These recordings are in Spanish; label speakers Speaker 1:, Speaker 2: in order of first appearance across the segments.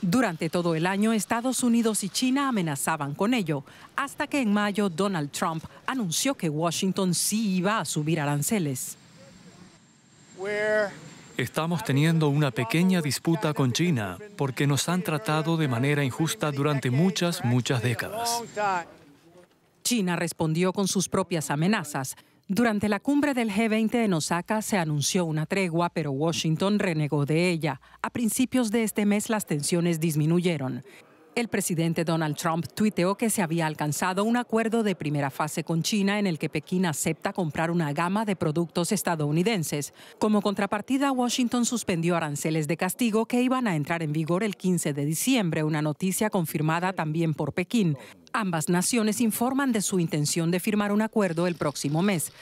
Speaker 1: Durante todo el año, Estados Unidos y China amenazaban con ello, hasta que en mayo Donald Trump anunció que Washington sí iba a subir aranceles.
Speaker 2: Estamos teniendo una pequeña disputa con China porque nos han tratado de manera injusta durante muchas, muchas décadas.
Speaker 1: China respondió con sus propias amenazas, durante la cumbre del G20 en Osaka se anunció una tregua, pero Washington renegó de ella. A principios de este mes las tensiones disminuyeron. El presidente Donald Trump tuiteó que se había alcanzado un acuerdo de primera fase con China en el que Pekín acepta comprar una gama de productos estadounidenses. Como contrapartida, Washington suspendió aranceles de castigo que iban a entrar en vigor el 15 de diciembre, una noticia confirmada también por Pekín. Ambas naciones informan de su intención de firmar un acuerdo el próximo mes.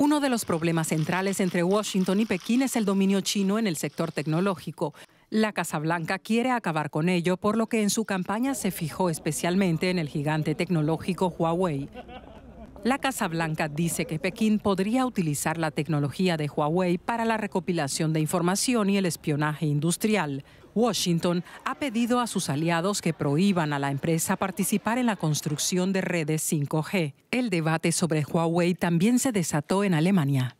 Speaker 1: Uno de los problemas centrales entre Washington y Pekín es el dominio chino en el sector tecnológico. La Casa Blanca quiere acabar con ello, por lo que en su campaña se fijó especialmente en el gigante tecnológico Huawei. La Casa Blanca dice que Pekín podría utilizar la tecnología de Huawei para la recopilación de información y el espionaje industrial. Washington ha pedido a sus aliados que prohíban a la empresa participar en la construcción de redes 5G. El debate sobre Huawei también se desató en Alemania.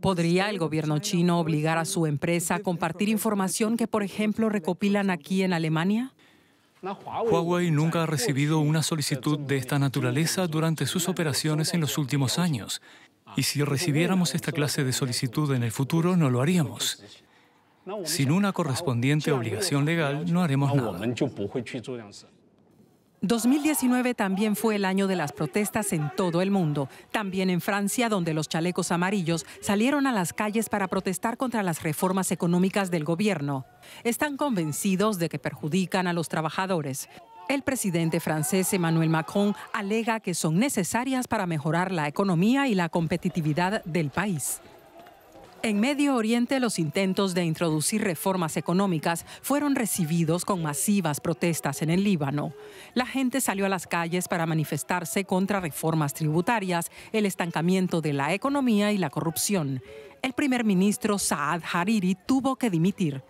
Speaker 1: ¿Podría el gobierno chino obligar a su empresa a compartir información que, por ejemplo, recopilan aquí en Alemania?
Speaker 2: Huawei nunca ha recibido una solicitud de esta naturaleza durante sus operaciones en los últimos años. Y si recibiéramos esta clase de solicitud en el futuro, no lo haríamos. Sin una correspondiente obligación legal, no haremos nada.
Speaker 1: 2019 también fue el año de las protestas en todo el mundo, también en Francia, donde los chalecos amarillos salieron a las calles para protestar contra las reformas económicas del gobierno. Están convencidos de que perjudican a los trabajadores. El presidente francés Emmanuel Macron alega que son necesarias para mejorar la economía y la competitividad del país. En Medio Oriente los intentos de introducir reformas económicas fueron recibidos con masivas protestas en el Líbano. La gente salió a las calles para manifestarse contra reformas tributarias, el estancamiento de la economía y la corrupción. El primer ministro Saad Hariri tuvo que dimitir.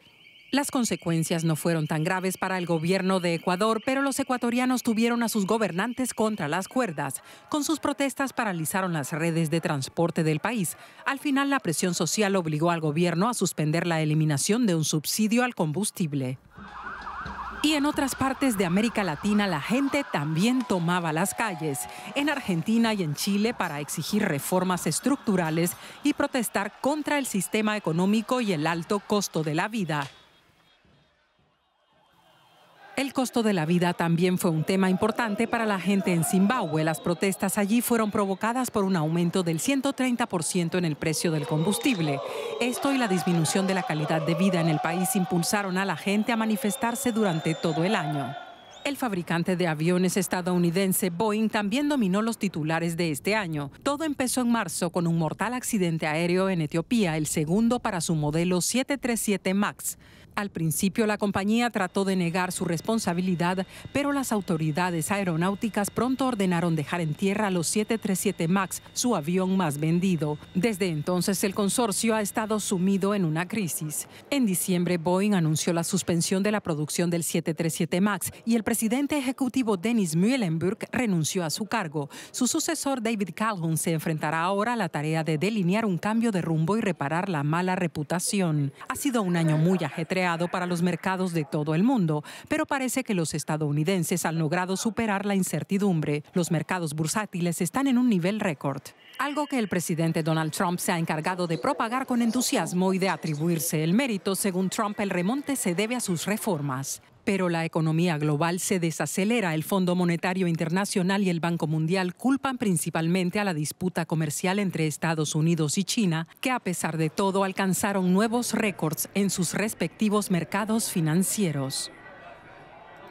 Speaker 1: Las consecuencias no fueron tan graves para el gobierno de Ecuador, pero los ecuatorianos tuvieron a sus gobernantes contra las cuerdas. Con sus protestas paralizaron las redes de transporte del país. Al final, la presión social obligó al gobierno a suspender la eliminación de un subsidio al combustible. Y en otras partes de América Latina la gente también tomaba las calles, en Argentina y en Chile para exigir reformas estructurales y protestar contra el sistema económico y el alto costo de la vida. El costo de la vida también fue un tema importante para la gente en Zimbabue. Las protestas allí fueron provocadas por un aumento del 130% en el precio del combustible. Esto y la disminución de la calidad de vida en el país impulsaron a la gente a manifestarse durante todo el año. El fabricante de aviones estadounidense Boeing también dominó los titulares de este año. Todo empezó en marzo con un mortal accidente aéreo en Etiopía, el segundo para su modelo 737 MAX. Al principio la compañía trató de negar su responsabilidad, pero las autoridades aeronáuticas pronto ordenaron dejar en tierra los 737 MAX, su avión más vendido. Desde entonces el consorcio ha estado sumido en una crisis. En diciembre Boeing anunció la suspensión de la producción del 737 MAX y el presidente ejecutivo Dennis Muhlenberg renunció a su cargo. Su sucesor David Calhoun se enfrentará ahora a la tarea de delinear un cambio de rumbo y reparar la mala reputación. Ha sido un año muy ajetreado para los mercados de todo el mundo, pero parece que los estadounidenses han logrado superar la incertidumbre. Los mercados bursátiles están en un nivel récord, algo que el presidente Donald Trump se ha encargado de propagar con entusiasmo y de atribuirse el mérito. Según Trump, el remonte se debe a sus reformas. Pero la economía global se desacelera. El Fondo Monetario Internacional y el Banco Mundial culpan principalmente a la disputa comercial entre Estados Unidos y China, que a pesar de todo alcanzaron nuevos récords en sus respectivos mercados financieros.